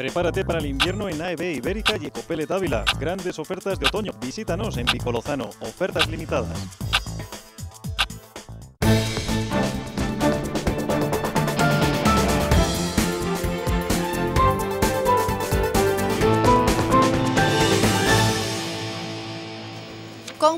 Prepárate para el invierno en AEB Ibérica y Ecopele Dávila. Grandes ofertas de otoño. Visítanos en Picolozano. Ofertas limitadas.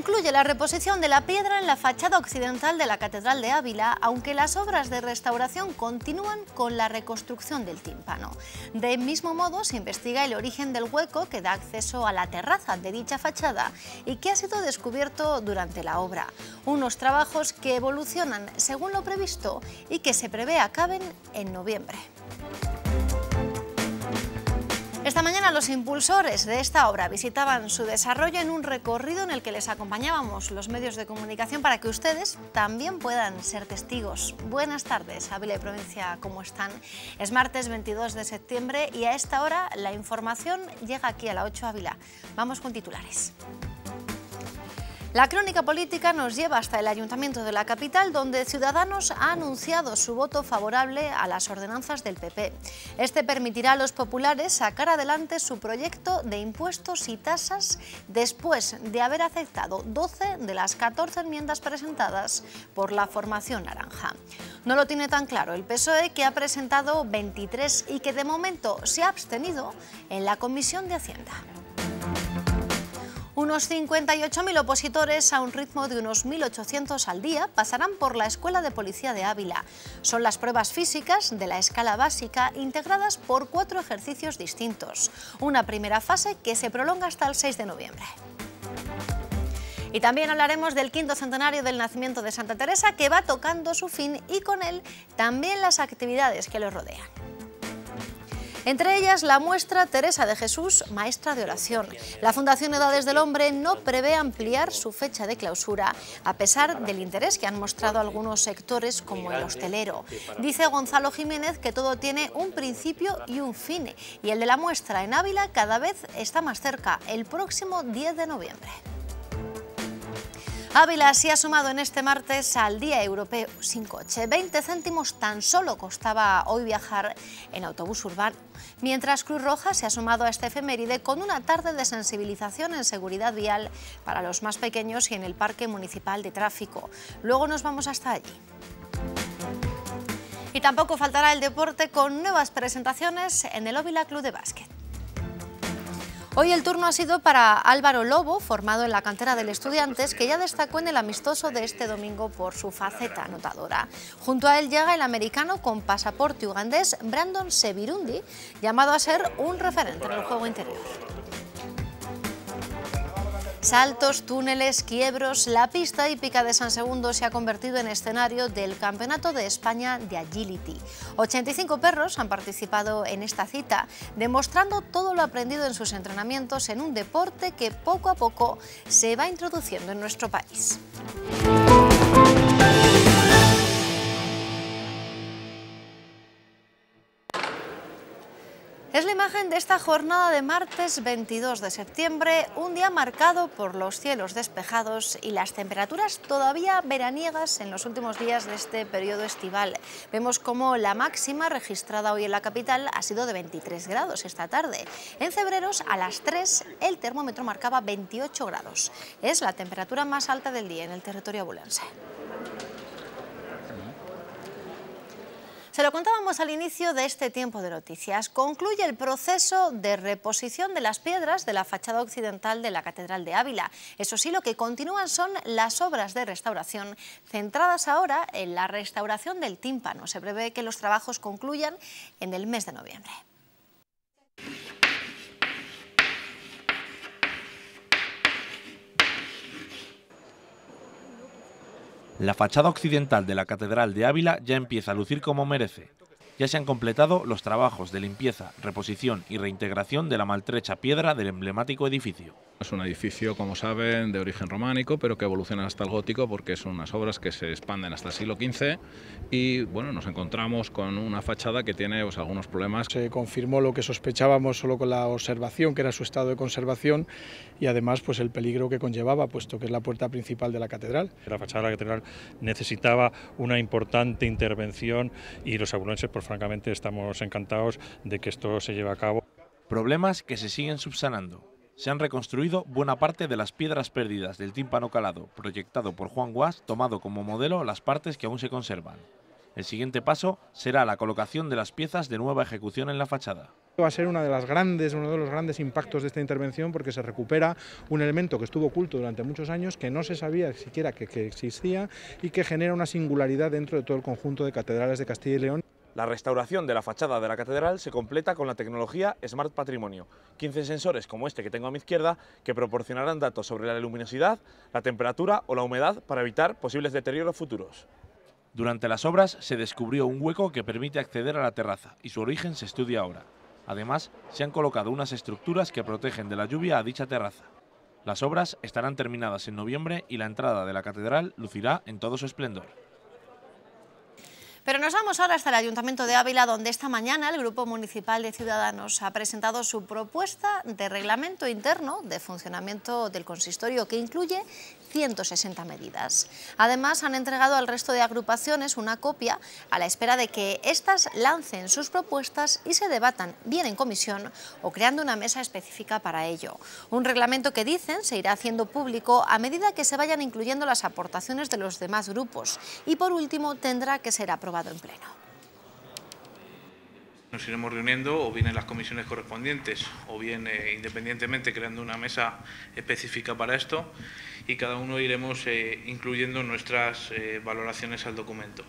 Incluye la reposición de la piedra en la fachada occidental de la Catedral de Ávila, aunque las obras de restauración continúan con la reconstrucción del tímpano. De mismo modo, se investiga el origen del hueco que da acceso a la terraza de dicha fachada y que ha sido descubierto durante la obra. Unos trabajos que evolucionan según lo previsto y que se prevé acaben en noviembre. Esta mañana los impulsores de esta obra visitaban su desarrollo en un recorrido en el que les acompañábamos los medios de comunicación para que ustedes también puedan ser testigos. Buenas tardes, Ávila y Provincia, ¿cómo están? Es martes 22 de septiembre y a esta hora la información llega aquí a la 8 Ávila. Vamos con titulares. La crónica política nos lleva hasta el Ayuntamiento de la capital, donde Ciudadanos ha anunciado su voto favorable a las ordenanzas del PP. Este permitirá a los populares sacar adelante su proyecto de impuestos y tasas después de haber aceptado 12 de las 14 enmiendas presentadas por la formación naranja. No lo tiene tan claro el PSOE, que ha presentado 23 y que de momento se ha abstenido en la Comisión de Hacienda. Unos 58.000 opositores a un ritmo de unos 1.800 al día pasarán por la Escuela de Policía de Ávila. Son las pruebas físicas de la escala básica integradas por cuatro ejercicios distintos. Una primera fase que se prolonga hasta el 6 de noviembre. Y también hablaremos del quinto centenario del nacimiento de Santa Teresa que va tocando su fin y con él también las actividades que lo rodean. Entre ellas la muestra Teresa de Jesús, maestra de oración. La Fundación Edades del Hombre no prevé ampliar su fecha de clausura, a pesar del interés que han mostrado algunos sectores como el hostelero. Dice Gonzalo Jiménez que todo tiene un principio y un fin, y el de la muestra en Ávila cada vez está más cerca, el próximo 10 de noviembre. Ávila se ha sumado en este martes al Día Europeo sin coche. 20 céntimos tan solo costaba hoy viajar en autobús urbano, mientras Cruz Roja se ha sumado a esta efeméride con una tarde de sensibilización en seguridad vial para los más pequeños y en el Parque Municipal de Tráfico. Luego nos vamos hasta allí. Y tampoco faltará el deporte con nuevas presentaciones en el Ávila Club de Básquet. Hoy el turno ha sido para Álvaro Lobo, formado en la cantera del Estudiantes, que ya destacó en el amistoso de este domingo por su faceta anotadora. Junto a él llega el americano con pasaporte ugandés Brandon Sebirundi, llamado a ser un referente en el juego interior. Saltos, túneles, quiebros, la pista hípica de San Segundo se ha convertido en escenario del Campeonato de España de Agility. 85 perros han participado en esta cita, demostrando todo lo aprendido en sus entrenamientos en un deporte que poco a poco se va introduciendo en nuestro país. imagen de esta jornada de martes 22 de septiembre, un día marcado por los cielos despejados y las temperaturas todavía veraniegas en los últimos días de este periodo estival. Vemos como la máxima registrada hoy en la capital ha sido de 23 grados esta tarde. En febreros a las 3, el termómetro marcaba 28 grados. Es la temperatura más alta del día en el territorio abulense. Se lo contábamos al inicio de este tiempo de noticias. Concluye el proceso de reposición de las piedras de la fachada occidental de la Catedral de Ávila. Eso sí, lo que continúan son las obras de restauración, centradas ahora en la restauración del tímpano. Se prevé que los trabajos concluyan en el mes de noviembre. La fachada occidental de la Catedral de Ávila ya empieza a lucir como merece. Ya se han completado los trabajos de limpieza, reposición y reintegración de la maltrecha piedra del emblemático edificio. Es un edificio, como saben, de origen románico, pero que evoluciona hasta el gótico porque son unas obras que se expanden hasta el siglo XV y bueno, nos encontramos con una fachada que tiene pues, algunos problemas. Se confirmó lo que sospechábamos solo con la observación, que era su estado de conservación y además pues, el peligro que conllevaba, puesto que es la puerta principal de la catedral. La fachada de la catedral necesitaba una importante intervención y los abulenses, pues francamente, estamos encantados de que esto se lleve a cabo. Problemas que se siguen subsanando se han reconstruido buena parte de las piedras perdidas del tímpano calado, proyectado por Juan Guas, tomado como modelo las partes que aún se conservan. El siguiente paso será la colocación de las piezas de nueva ejecución en la fachada. Va a ser uno de los grandes impactos de esta intervención porque se recupera un elemento que estuvo oculto durante muchos años, que no se sabía siquiera que existía y que genera una singularidad dentro de todo el conjunto de catedrales de Castilla y León. La restauración de la fachada de la catedral se completa con la tecnología Smart Patrimonio, 15 sensores como este que tengo a mi izquierda que proporcionarán datos sobre la luminosidad, la temperatura o la humedad para evitar posibles deterioros futuros. Durante las obras se descubrió un hueco que permite acceder a la terraza y su origen se estudia ahora. Además, se han colocado unas estructuras que protegen de la lluvia a dicha terraza. Las obras estarán terminadas en noviembre y la entrada de la catedral lucirá en todo su esplendor. Pero nos vamos ahora hasta el Ayuntamiento de Ávila, donde esta mañana el Grupo Municipal de Ciudadanos ha presentado su propuesta de reglamento interno de funcionamiento del consistorio, que incluye 160 medidas. Además, han entregado al resto de agrupaciones una copia a la espera de que éstas lancen sus propuestas y se debatan bien en comisión o creando una mesa específica para ello. Un reglamento que dicen se irá haciendo público a medida que se vayan incluyendo las aportaciones de los demás grupos y por último tendrá que ser aprobado en pleno. Nos iremos reuniendo o bien en las comisiones correspondientes o bien independientemente creando una mesa específica para esto y cada uno iremos eh, incluyendo nuestras eh, valoraciones al documento.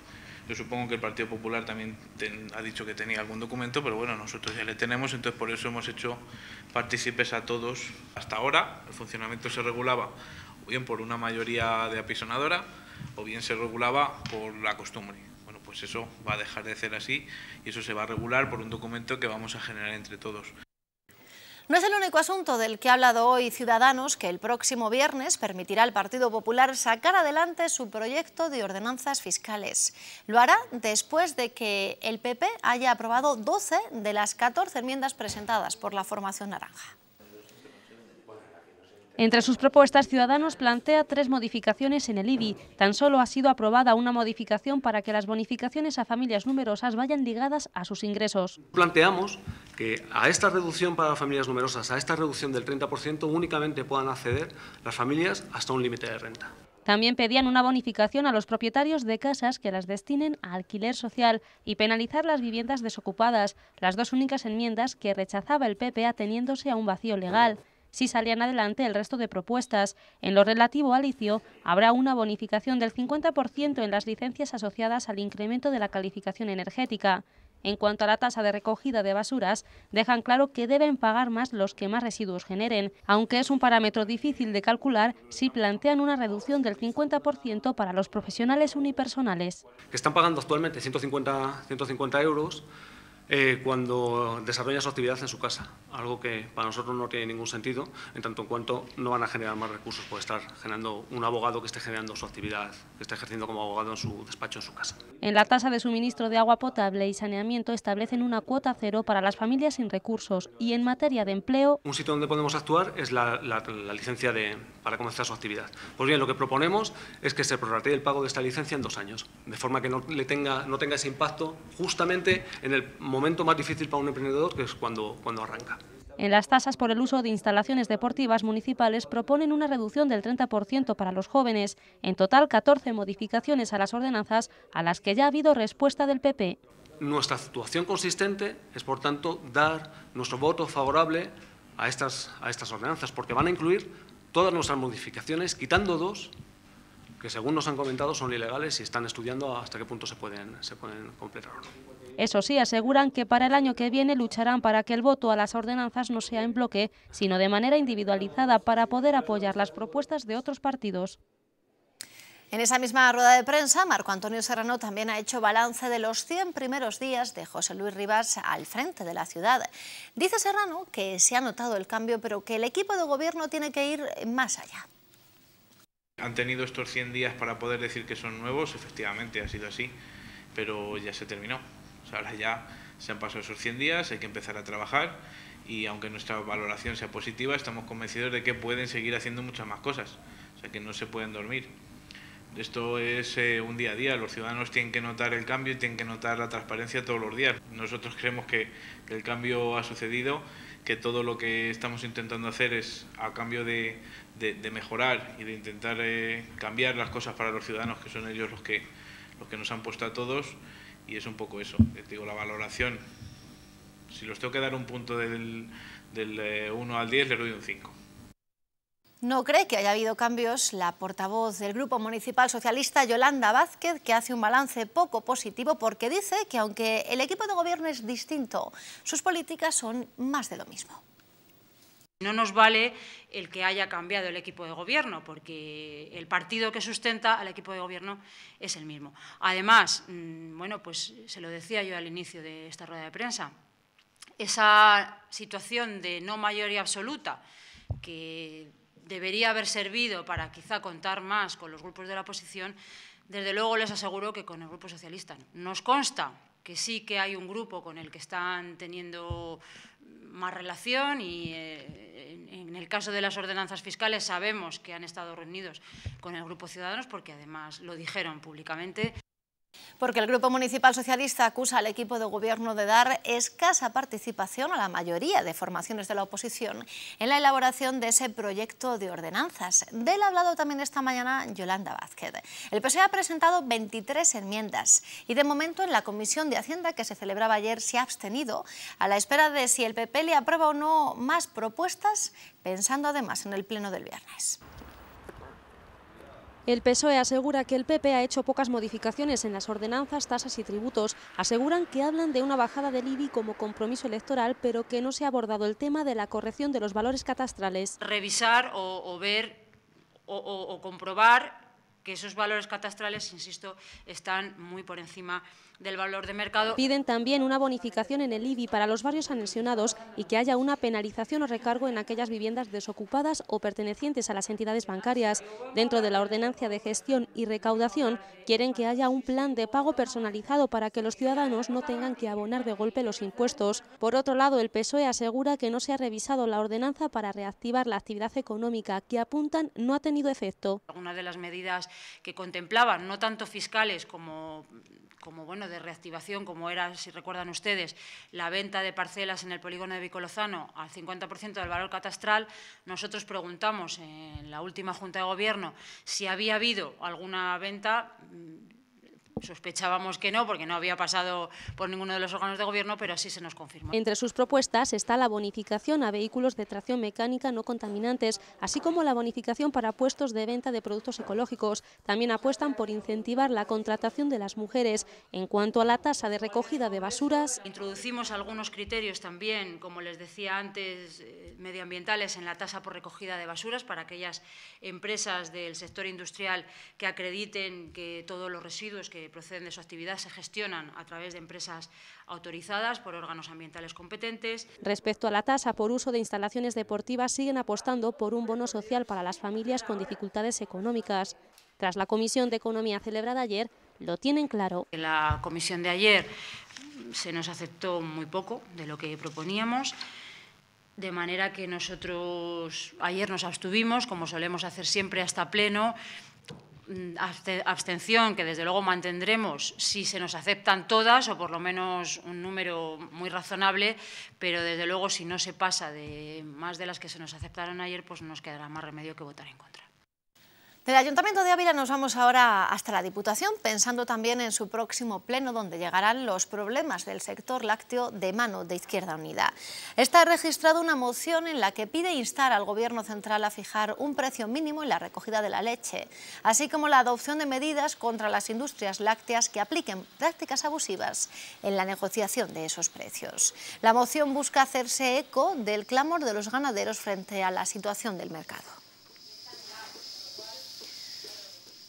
Yo supongo que el Partido Popular también ha dicho que tenía algún documento, pero bueno, nosotros ya le tenemos, entonces por eso hemos hecho partícipes a todos. Hasta ahora el funcionamiento se regulaba o bien por una mayoría de apisonadora o bien se regulaba por la costumbre. Bueno, pues eso va a dejar de ser así y eso se va a regular por un documento que vamos a generar entre todos. No es el único asunto del que ha hablado hoy Ciudadanos, que el próximo viernes permitirá al Partido Popular sacar adelante su proyecto de ordenanzas fiscales. Lo hará después de que el PP haya aprobado 12 de las 14 enmiendas presentadas por la formación naranja. Entre sus propuestas, Ciudadanos plantea tres modificaciones en el IBI. Tan solo ha sido aprobada una modificación para que las bonificaciones a familias numerosas vayan ligadas a sus ingresos. Planteamos que a esta reducción para familias numerosas, a esta reducción del 30%, únicamente puedan acceder las familias hasta un límite de renta. También pedían una bonificación a los propietarios de casas que las destinen a alquiler social y penalizar las viviendas desocupadas, las dos únicas enmiendas que rechazaba el PP ateniéndose a un vacío legal. Si salían adelante el resto de propuestas, en lo relativo al Licio habrá una bonificación del 50% en las licencias asociadas al incremento de la calificación energética. En cuanto a la tasa de recogida de basuras, dejan claro que deben pagar más los que más residuos generen, aunque es un parámetro difícil de calcular si plantean una reducción del 50% para los profesionales unipersonales. Que están pagando actualmente 150, 150 euros eh, cuando desarrolla su actividad en su casa, algo que para nosotros no tiene ningún sentido, en tanto en cuanto no van a generar más recursos por estar generando un abogado que esté generando su actividad, que esté ejerciendo como abogado en su despacho, en su casa. En la tasa de suministro de agua potable y saneamiento establecen una cuota cero para las familias sin recursos y en materia de empleo... Un sitio donde podemos actuar es la, licencia de, para comenzar su actividad. Pues bien, lo que proponemos es que se prorratee el pago de esta licencia en dos años, de forma que no, le tenga, no tenga ese impacto justamente en el momento momento más difícil para un emprendedor, que es cuando, cuando arranca. En las tasas por el uso de instalaciones deportivas municipales proponen una reducción del 30% para los jóvenes. En total, 14 modificaciones a las ordenanzas a las que ya ha habido respuesta del PP. Nuestra actuación consistente es, por tanto, dar nuestro voto favorable a estas, a estas ordenanzas, porque van a incluir todas nuestras modificaciones, quitando dos que según nos han comentado son ilegales y están estudiando hasta qué punto se pueden, se pueden completar o no. Eso sí, aseguran que para el año que viene lucharán para que el voto a las ordenanzas no sea en bloque, sino de manera individualizada para poder apoyar las propuestas de otros partidos. En esa misma rueda de prensa, Marco Antonio Serrano también ha hecho balance de los 100 primeros días de José Luis Rivas al frente de la ciudad. Dice Serrano que se ha notado el cambio, pero que el equipo de gobierno tiene que ir más allá. Han tenido estos 100 días para poder decir que son nuevos, efectivamente ha sido así, pero ya se terminó ahora ya se han pasado esos 100 días, hay que empezar a trabajar y aunque nuestra valoración sea positiva, estamos convencidos de que pueden seguir haciendo muchas más cosas, o sea que no se pueden dormir. Esto es eh, un día a día, los ciudadanos tienen que notar el cambio y tienen que notar la transparencia todos los días. Nosotros creemos que, el cambio ha sucedido, que todo lo que estamos intentando hacer es a cambio de, mejorar y de intentar eh, cambiar las cosas para los ciudadanos, que son ellos los los que nos han puesto a todos. Y es un poco eso. Eh, digo, la valoración, si los tengo que dar un punto del, del 1 eh, al 10, le doy un 5. No cree que haya habido cambios la portavoz del Grupo Municipal Socialista, Yolanda Vázquez, que hace un balance poco positivo porque dice que aunque el equipo de gobierno es distinto, sus políticas son más de lo mismo. No nos vale el que haya cambiado el equipo de gobierno, porque el partido que sustenta al equipo de gobierno es el mismo. Además, mm, bueno, pues se lo decía yo al inicio de esta rueda de prensa, esa situación de no mayoría absoluta que debería haber servido para quizá contar más con los grupos de la oposición, desde luego les aseguro que con el Grupo Socialista Nos consta que sí que hay un grupo con el que están teniendo más relación y eh, en el caso de las ordenanzas fiscales sabemos que han estado reunidos con el Grupo Ciudadanos porque además lo dijeron públicamente. Porque el Grupo Municipal Socialista acusa al equipo de gobierno de dar escasa participación a la mayoría de formaciones de la oposición en la elaboración de ese proyecto de ordenanzas. Del hablado también esta mañana Yolanda Vázquez. El PSOE ha presentado 23 enmiendas y de momento en la Comisión de Hacienda que se celebraba ayer se ha abstenido a la espera de si el PP le aprueba o no más propuestas, pensando además en el pleno del viernes. El PSOE asegura que el PP ha hecho pocas modificaciones en las ordenanzas, tasas y tributos. Aseguran que hablan de una bajada del IBI como compromiso electoral, pero que no se ha abordado el tema de la corrección de los valores catastrales. Revisar o, ver o, o comprobar que esos valores catastrales, insisto, están muy por encima del valor de mercado. Piden también una bonificación en el IBI para los barrios anexionados y que haya una penalización o recargo en aquellas viviendas desocupadas o pertenecientes a las entidades bancarias. Dentro de la ordenancia de gestión y recaudación, quieren que haya un plan de pago personalizado para que los ciudadanos no tengan que abonar de golpe los impuestos. Por otro lado, el PSOE asegura que no se ha revisado la ordenanza para reactivar la actividad económica, que apuntan no ha tenido efecto. Algunas de las medidas que contemplaban, no tanto fiscales como, como bueno, de reactivación, como era, si recuerdan ustedes, la venta de parcelas en el polígono de Vicolozano al 50% del valor catastral, nosotros preguntamos en la última Junta de Gobierno si había habido alguna venta mm, Sospechábamos que no, porque no había pasado por ninguno de los órganos de gobierno, pero así se nos confirmó. Entre sus propuestas está la bonificación a vehículos de tracción mecánica no contaminantes, así como la bonificación para puestos de venta de productos ecológicos. También apuestan por incentivar la contratación de las mujeres. En cuanto a la tasa de recogida de basuras... Introducimos algunos criterios también, como les decía antes, eh, medioambientales en la tasa por recogida de basuras para aquellas empresas del sector industrial que acrediten que todos los residuos que proceden de su actividad se gestionan a través de empresas autorizadas por órganos ambientales competentes. Respecto a la tasa por uso de instalaciones deportivas, siguen apostando por un bono social para las familias con dificultades económicas. Tras la Comisión de Economía celebrada ayer, lo tienen claro. En la comisión de ayer se nos aceptó muy poco de lo que proponíamos. De manera que nosotros ayer nos abstuvimos, como solemos hacer siempre hasta pleno, Mm, abstención que desde luego mantendremos si se nos aceptan todas o por lo menos un número muy razonable, pero desde luego si no se pasa de más de las que se nos aceptaron ayer, pues nos quedará más remedio que votar en contra. Del Ayuntamiento de Ávila nos vamos ahora hasta la Diputación, pensando también en su próximo pleno donde llegarán los problemas del sector lácteo de mano de Izquierda Unida. Está registrada una moción en la que pide instar al Gobierno central a fijar un precio mínimo en la recogida de la leche, así como la adopción de medidas contra las industrias lácteas que apliquen prácticas abusivas en la negociación de esos precios. La moción busca hacerse eco del clamor de los ganaderos frente a la situación del mercado.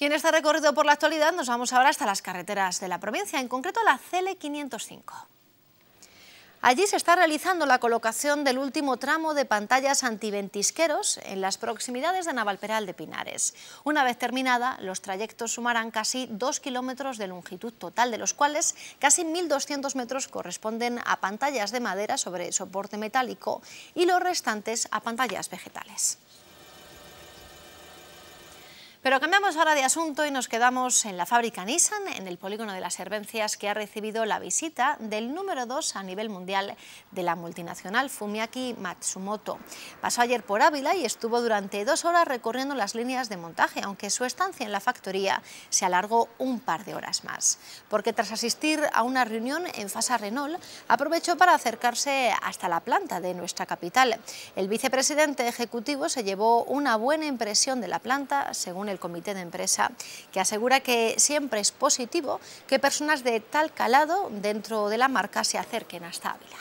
en este recorrido por la actualidad nos vamos ahora hasta las carreteras de la provincia, en concreto la CL505. Allí se está realizando la colocación del último tramo de pantallas antiventisqueros en las proximidades de Navalperal de Pinares. Una vez terminada, los trayectos sumarán casi 2 kilómetros de longitud total, de los cuales casi 1.200 metros corresponden a pantallas de madera sobre soporte metálico y los restantes a pantallas vegetales. Pero cambiamos ahora de asunto y nos quedamos en la fábrica Nissan, en el polígono de las Herbencias, que ha recibido la visita del número 2 a nivel mundial de la multinacional Fumiaki Matsumoto. Pasó ayer por Ávila y estuvo durante dos horas recorriendo las líneas de montaje, aunque su estancia en la factoría se alargó un par de horas más. Porque tras asistir a una reunión en Fasa Renault, aprovechó para acercarse hasta la planta de nuestra capital. El vicepresidente ejecutivo se llevó una buena impresión de la planta, según el el comité de empresa, que asegura que siempre es positivo que personas de tal calado dentro de la marca se acerquen a hasta Ávila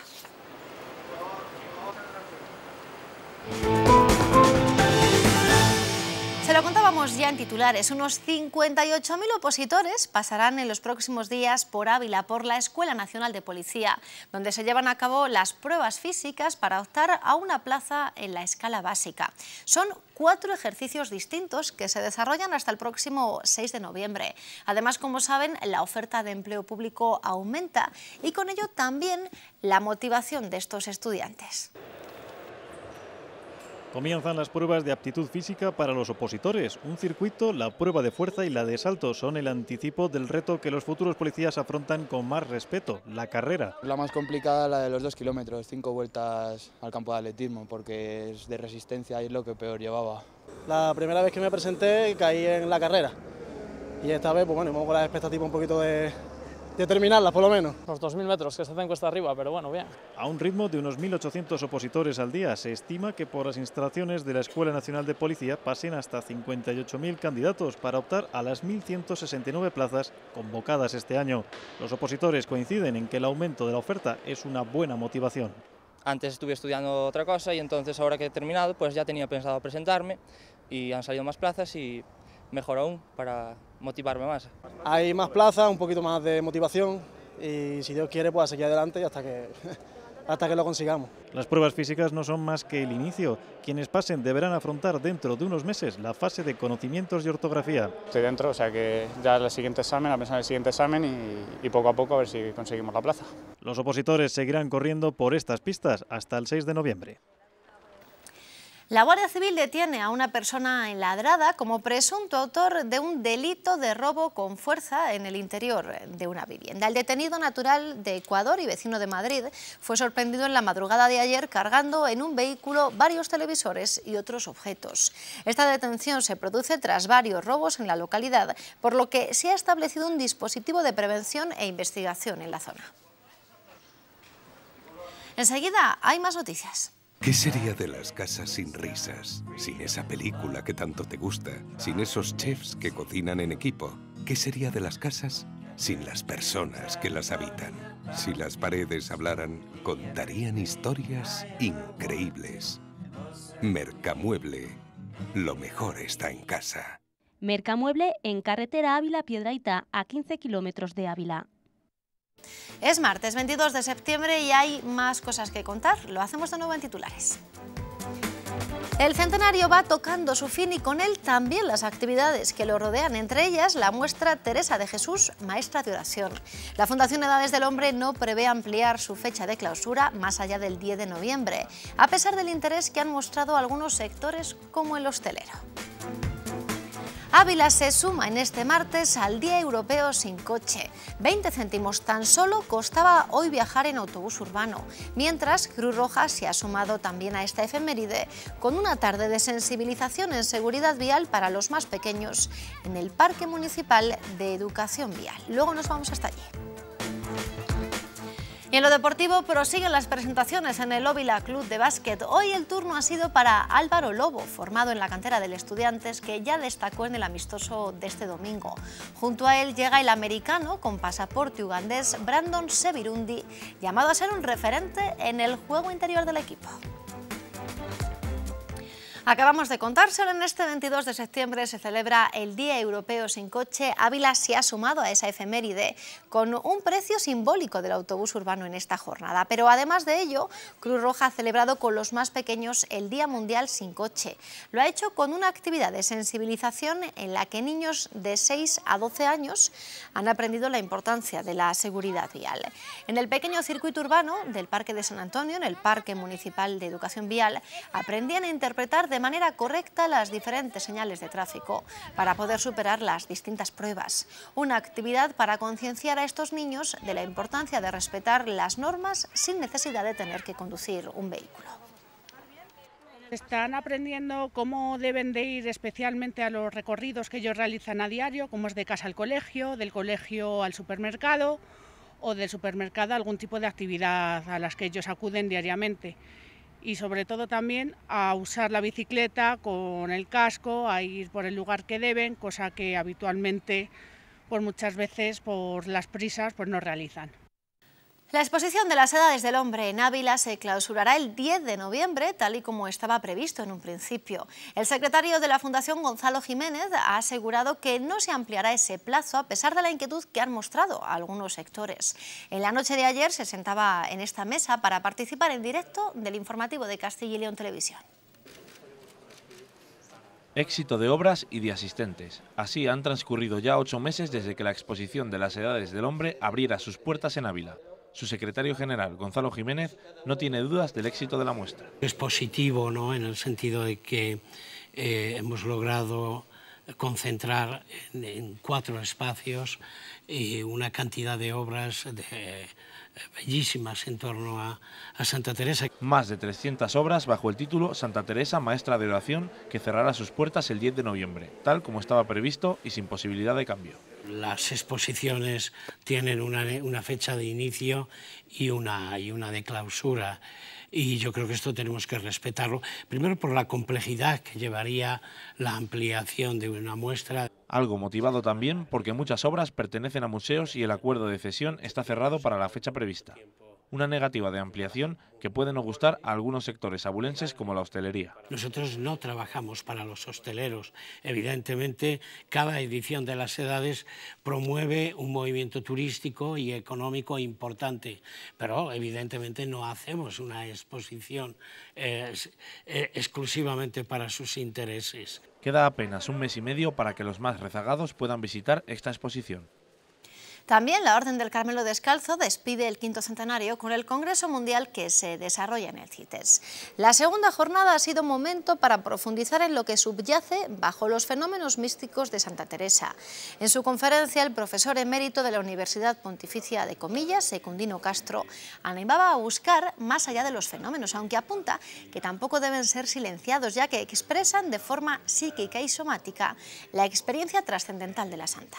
lo contábamos ya en titulares, unos 58.000 opositores pasarán en los próximos días por Ávila, por la Escuela Nacional de Policía, donde se llevan a cabo las pruebas físicas para optar a una plaza en la escala básica. Son cuatro ejercicios distintos que se desarrollan hasta el próximo 6 de noviembre. Además, como saben, la oferta de empleo público aumenta y con ello también la motivación de estos estudiantes. Comienzan las pruebas de aptitud física para los opositores. Un circuito, la prueba de fuerza y la de salto son el anticipo del reto que los futuros policías afrontan con más respeto, la carrera. La más complicada, la de los dos kilómetros, cinco vueltas al campo de atletismo, porque es de resistencia y es lo que peor llevaba. La primera vez que me presenté caí en la carrera y esta vez, pues bueno, hemos con las expectativas un poquito de, de terminarla, por lo menos. Los 2.000 metros que se hacen cuesta arriba, pero bueno, bien. A un ritmo de unos 1.800 opositores al día, se estima que por las instalaciones de la Escuela Nacional de Policía pasen hasta 58.000 candidatos para optar a las 1.169 plazas convocadas este año. Los opositores coinciden en que el aumento de la oferta es una buena motivación. Antes estuve estudiando otra cosa y entonces ahora que he terminado, pues ya tenía pensado presentarme y han salido más plazas y mejor aún para motivarme más. Hay más plaza, un poquito más de motivación y si Dios quiere pues a seguir adelante hasta que, hasta que lo consigamos. Las pruebas físicas no son más que el inicio. Quienes pasen deberán afrontar dentro de unos meses la fase de conocimientos y ortografía. Estoy dentro, o sea que ya el siguiente examen, a pensar en el siguiente examen y poco a poco a ver si conseguimos la plaza. Los opositores seguirán corriendo por estas pistas hasta el 6 de noviembre. La Guardia Civil detiene a una persona enladrada como presunto autor de un delito de robo con fuerza en el interior de una vivienda. El detenido natural de Ecuador y vecino de Madrid fue sorprendido en la madrugada de ayer cargando en un vehículo varios televisores y otros objetos. Esta detención se produce tras varios robos en la localidad, por lo que se ha establecido un dispositivo de prevención e investigación en la zona. Enseguida hay más noticias. ¿Qué sería de las casas sin risas? Sin esa película que tanto te gusta, sin esos chefs que cocinan en equipo. ¿Qué sería de las casas? Sin las personas que las habitan. Si las paredes hablaran, contarían historias increíbles. Mercamueble, lo mejor está en casa. Mercamueble en carretera Ávila-Piedraita, a 15 kilómetros de Ávila. Es martes 22 de septiembre y hay más cosas que contar. Lo hacemos de nuevo en titulares. El centenario va tocando su fin y con él también las actividades que lo rodean, entre ellas la muestra Teresa de Jesús, maestra de oración. La Fundación Edades del Hombre no prevé ampliar su fecha de clausura más allá del 10 de noviembre, a pesar del interés que han mostrado algunos sectores como el hostelero. Ávila se suma en este martes al Día Europeo sin coche. 20 céntimos tan solo costaba hoy viajar en autobús urbano, mientras Cruz Roja se ha sumado también a esta efeméride con una tarde de sensibilización en seguridad vial para los más pequeños en el Parque Municipal de Educación Vial. Luego nos vamos hasta allí. Y en lo deportivo prosiguen las presentaciones en el Óvila Club de Básquet. Hoy el turno ha sido para Álvaro Lobo, formado en la cantera del Estudiantes, que ya destacó en el amistoso de este domingo. Junto a él llega el americano con pasaporte ugandés Brandon Sevirundi, llamado a ser un referente en el juego interior del equipo. Acabamos de contárselo, en este 22 de septiembre se celebra el Día Europeo sin Coche. Ávila se ha sumado a esa efeméride con un precio simbólico del autobús urbano en esta jornada. Pero además de ello, Cruz Roja ha celebrado con los más pequeños el Día Mundial sin Coche. Lo ha hecho con una actividad de sensibilización en la que niños de 6 a 12 años han aprendido la importancia de la seguridad vial. En el pequeño circuito urbano del Parque de San Antonio, en el Parque Municipal de Educación Vial, aprendían a interpretar de de manera correcta las diferentes señales de tráfico para poder superar las distintas pruebas. Una actividad para concienciar a estos niños de la importancia de respetar las normas sin necesidad de tener que conducir un vehículo. Están aprendiendo cómo deben de ir especialmente a los recorridos que ellos realizan a diario, como es de casa al colegio, del colegio al supermercado o del supermercado a algún tipo de actividad a las que ellos acuden diariamente y sobre todo también a usar la bicicleta con el casco, a ir por el lugar que deben, cosa que habitualmente, por pues muchas veces por las prisas, pues no realizan. La exposición de las edades del hombre en Ávila se clausurará el 10 de noviembre, tal y como estaba previsto en un principio. El secretario de la Fundación, Gonzalo Jiménez, ha asegurado que no se ampliará ese plazo a pesar de la inquietud que han mostrado algunos sectores. En la noche de ayer se sentaba en esta mesa para participar en directo del informativo de Castilla y León Televisión. Éxito de obras y de asistentes. Así han transcurrido ya ocho meses desde que la exposición de las edades del hombre abriera sus puertas en Ávila su secretario general, Gonzalo Jiménez, no tiene dudas del éxito de la muestra. Es positivo, ¿no? En el sentido de que eh, hemos logrado concentrar en, cuatro espacios una cantidad de obras eh, bellísimas en torno a, a, Santa Teresa. Más de 300 obras bajo el título Santa Teresa, maestra de oración, que cerrará sus puertas el 10 de noviembre, tal como estaba previsto y sin posibilidad de cambio las exposiciones tienen una, fecha de inicio y una, y una de clausura. Y yo creo que esto tenemos que respetarlo, primero por la complejidad que llevaría la ampliación de una muestra. Algo motivado también porque muchas obras pertenecen a museos y el acuerdo de cesión está cerrado para la fecha prevista una negativa de ampliación que puede no gustar a algunos sectores abulenses como la hostelería. Nosotros no trabajamos para los hosteleros. Evidentemente, cada edición de las edades promueve un movimiento turístico y económico importante, pero evidentemente no hacemos una exposición eh, eh, exclusivamente para sus intereses. Queda apenas un mes y medio para que los más rezagados puedan visitar esta exposición. También la Orden del Carmelo Descalzo despide el quinto centenario con el Congreso Mundial que se desarrolla en el CITES. La segunda jornada ha sido momento para profundizar en lo que subyace bajo los fenómenos místicos de Santa Teresa. En su conferencia, el profesor emérito de la Universidad Pontificia de Comillas, Secundino Castro, animaba a buscar más allá de los fenómenos, aunque apunta que tampoco deben ser silenciados, ya que expresan de forma psíquica y somática la experiencia trascendental de la santa.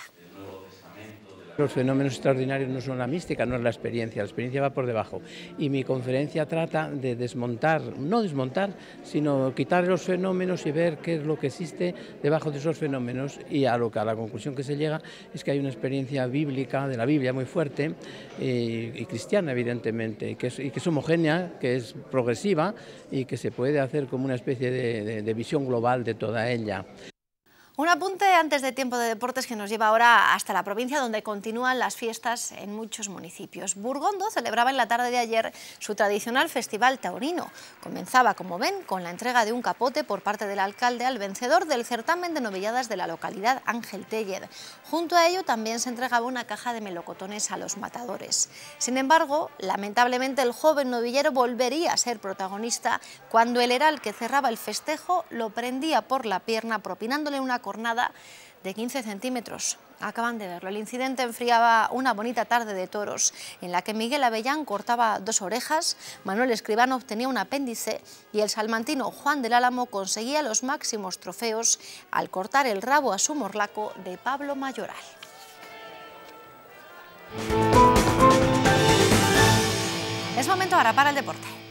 Los fenómenos extraordinarios no son la mística, no es la experiencia, la experiencia va por debajo. Y mi conferencia trata de desmontar, no desmontar, sino quitar los fenómenos y ver qué es lo que existe debajo de esos fenómenos y a lo que a la conclusión que se llega es que hay una experiencia bíblica, de la Biblia muy fuerte eh, y, cristiana evidentemente, que y que es homogénea, que es progresiva y que se puede hacer como una especie de visión global de toda ella. Un apunte antes de tiempo de deportes que nos lleva ahora hasta la provincia donde continúan las fiestas en muchos municipios. Burgondo celebraba en la tarde de ayer su tradicional festival taurino. Comenzaba, como ven, con la entrega de un capote por parte del alcalde al vencedor del certamen de novilladas de la localidad Ángel Teller. Junto a ello también se entregaba una caja de melocotones a los matadores. Sin embargo, lamentablemente el joven novillero volvería a ser protagonista cuando el heral que cerraba el festejo lo prendía por la pierna propinándole una cornada de 15 centímetros. Acaban de verlo. El incidente enfriaba una bonita tarde de toros en la que Miguel Avellán cortaba dos orejas, Manuel Escribano obtenía un apéndice y el salmantino Juan del Álamo conseguía los máximos trofeos al cortar el rabo a su morlaco de Pablo Mayoral. Es momento ahora para el deporte.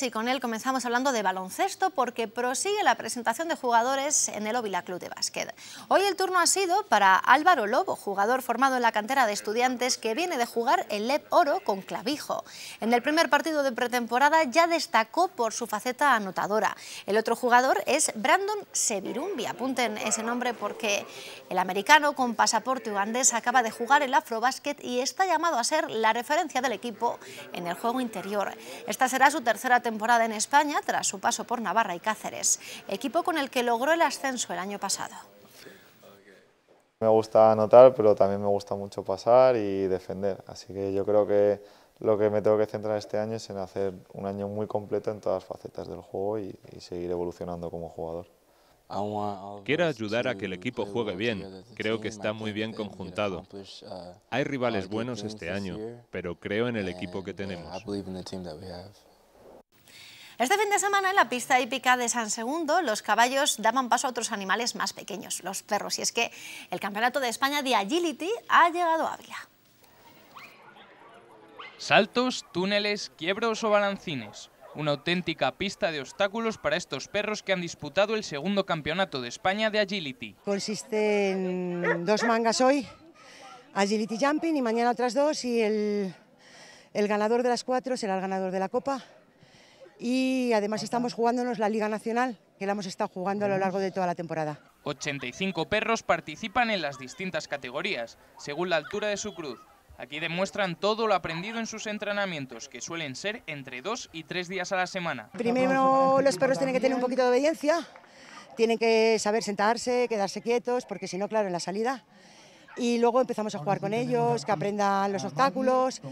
y con él comenzamos hablando de baloncesto porque prosigue la presentación de jugadores en el Ovila Club de Básquet. Hoy el turno ha sido para Álvaro Lobo, jugador formado en la cantera de estudiantes que viene de jugar el LEP Oro con Clavijo. En el primer partido de pretemporada ya destacó por su faceta anotadora. El otro jugador es Brandon Sevirumbi, apunten ese nombre porque el americano con pasaporte ugandés acaba de jugar el Afrobasket y está llamado a ser la referencia del equipo en el juego interior. Esta será su tercera temporada en España tras su paso por Navarra y Cáceres, equipo con el que logró el ascenso el año pasado. Me gusta anotar, pero también me gusta mucho pasar y defender, así que yo creo que lo que me tengo que centrar este año es en hacer un año muy completo en todas las facetas del juego y seguir evolucionando como jugador. Quiero ayudar a que el equipo juegue bien. Creo que está muy bien conjuntado. Hay rivales buenos este año, pero creo en el equipo que tenemos. Este fin de semana en la pista hípica de San Segundo los caballos daban paso a otros animales más pequeños, los perros, y es que el Campeonato de España de Agility ha llegado a Ávila. Saltos, túneles, quiebros o balancines. Una auténtica pista de obstáculos para estos perros que han disputado el segundo campeonato de España de Agility. Consiste en dos mangas hoy, Agility Jumping y mañana otras dos y el ganador de las cuatro será el ganador de la copa y además estamos jugándonos la Liga Nacional, que la hemos estado jugando a lo largo de toda la temporada. 85 perros participan en las distintas categorías, según la altura de su cruz. Aquí demuestran todo lo aprendido en sus entrenamientos, que suelen ser entre dos y tres días a la semana. Primero los perros tienen que tener un poquito de obediencia, tienen que saber sentarse, quedarse quietos, porque si no, claro, en la salida y luego empezamos a jugar con ellos, que aprendan los obstáculos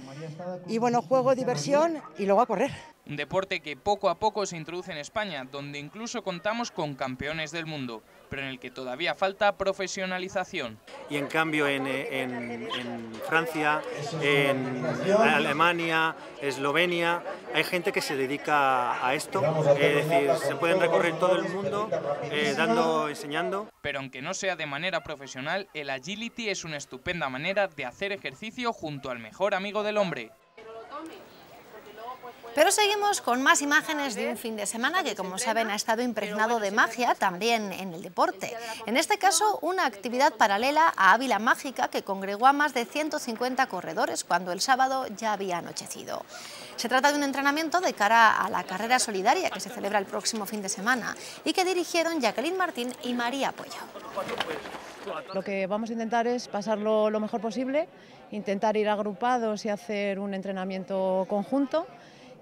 y bueno, juego, diversión y luego a correr. Un deporte que poco a poco se introduce en España, donde incluso contamos con campeones del mundo, pero en el que todavía falta profesionalización. Y en cambio en, Francia, en Alemania, Eslovenia, hay gente que se dedica a esto, es decir, se pueden recorrer todo el mundo eh, dando, enseñando. Pero aunque no sea de manera profesional, el agility es una estupenda manera de hacer ejercicio junto al mejor amigo del hombre. Pero seguimos con más imágenes de un fin de semana que, como saben, ha estado impregnado de magia también en el deporte. En este caso, una actividad paralela a Ávila Mágica que congregó a más de 150 corredores cuando el sábado ya había anochecido. Se trata de un entrenamiento de cara a la carrera solidaria que se celebra el próximo fin de semana y que dirigieron Jacqueline Martín y María Pollo. Lo que vamos a intentar es pasarlo lo mejor posible, intentar ir agrupados y hacer un entrenamiento conjunto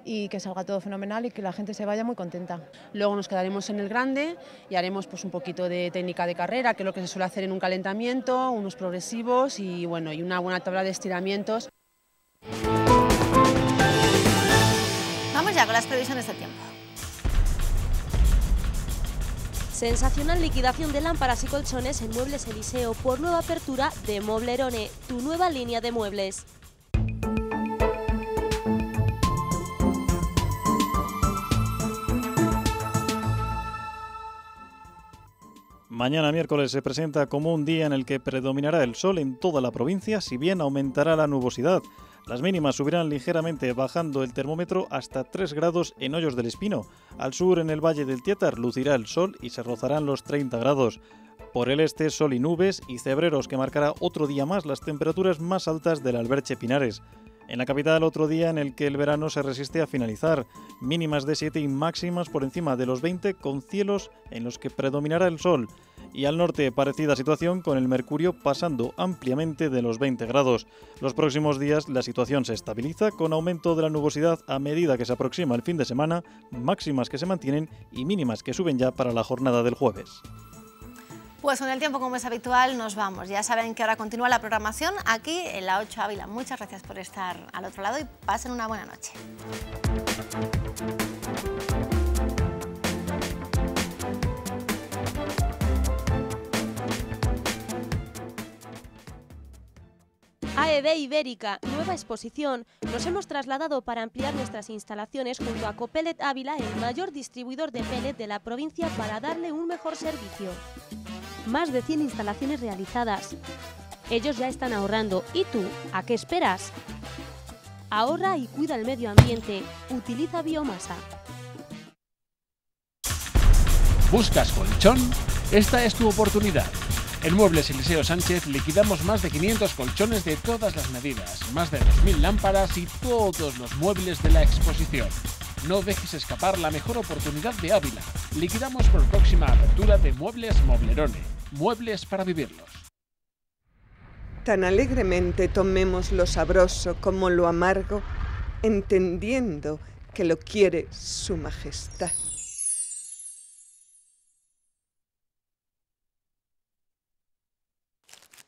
y que salga todo fenomenal y que la gente se vaya muy contenta. Luego nos quedaremos en el grande y haremos pues un poquito de técnica de carrera, que es lo que se suele hacer en un calentamiento, unos progresivos y bueno, y una buena tabla de estiramientos. Vamos ya con las previsiones del tiempo. Sensacional liquidación de lámparas y colchones en Muebles Eliseo por nueva apertura de Moblerone, tu nueva línea de muebles. Mañana miércoles se presenta como un día en el que predominará el sol en toda la provincia, si bien aumentará la nubosidad. Las mínimas subirán ligeramente, bajando el termómetro hasta 3 grados en Hoyos del Espino. Al sur, en el Valle del Tietar, lucirá el sol y se rozarán los 30 grados. Por el este, sol y nubes y cebreros, que marcará otro día más las temperaturas más altas del Alberche Pinares. En la capital, otro día en el que el verano se resiste a finalizar, mínimas de 7 y máximas por encima de los 20, con cielos en los que predominará el sol y al norte parecida situación con el mercurio pasando ampliamente de los 20 grados. Los próximos días la situación se estabiliza con aumento de la nubosidad a medida que se aproxima el fin de semana, máximas que se mantienen y mínimas que suben ya para la jornada del jueves. Pues con el tiempo, como es habitual, nos vamos. Ya saben que ahora continúa la programación aquí en la 8 Ávila. Muchas gracias por estar al otro lado y pasen una buena noche. AEB Ibérica, nueva exposición. Nos hemos trasladado para ampliar nuestras instalaciones junto a Copelet Ávila, el mayor distribuidor de pellet de la provincia, para darle un mejor servicio. Más de 100 instalaciones realizadas. Ellos ya están ahorrando. ¿Y tú? ¿A qué esperas? Ahorra y cuida el medio ambiente. Utiliza biomasa. ¿Buscas colchón? Esta es tu oportunidad en Muebles Eliseo Sánchez liquidamos más de 500 colchones de todas las medidas, más de 2.000 lámparas y todos los muebles de la exposición. No dejes escapar la mejor oportunidad de Ávila. Liquidamos por próxima apertura de Muebles Moblerone. Muebles para vivirlos. Tan alegremente tomemos lo sabroso como lo amargo, entendiendo que lo quiere su majestad.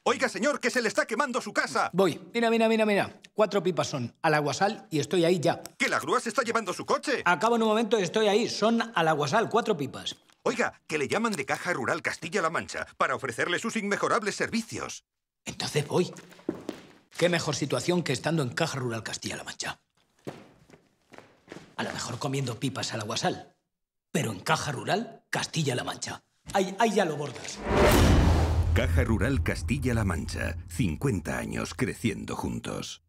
Oiga, señor, que se le está quemando su casa. Voy. Mira, mira, mira, mira. Cuatro pipas son al aguasal y estoy ahí ya. ¿Que la grúa se está llevando su coche? Acabo en un momento y estoy ahí. Son al aguasal, cuatro pipas. Oiga, que le llaman de Caja Rural Castilla-La Mancha para ofrecerle sus inmejorables servicios. Entonces voy. Qué mejor situación que estando en Caja Rural Castilla-La Mancha. A lo mejor comiendo pipas al aguasal, pero en Caja Rural Castilla-La Mancha. Ahí, ahí ya lo bordas. Caja Rural Castilla-La Mancha, 50 años creciendo juntos.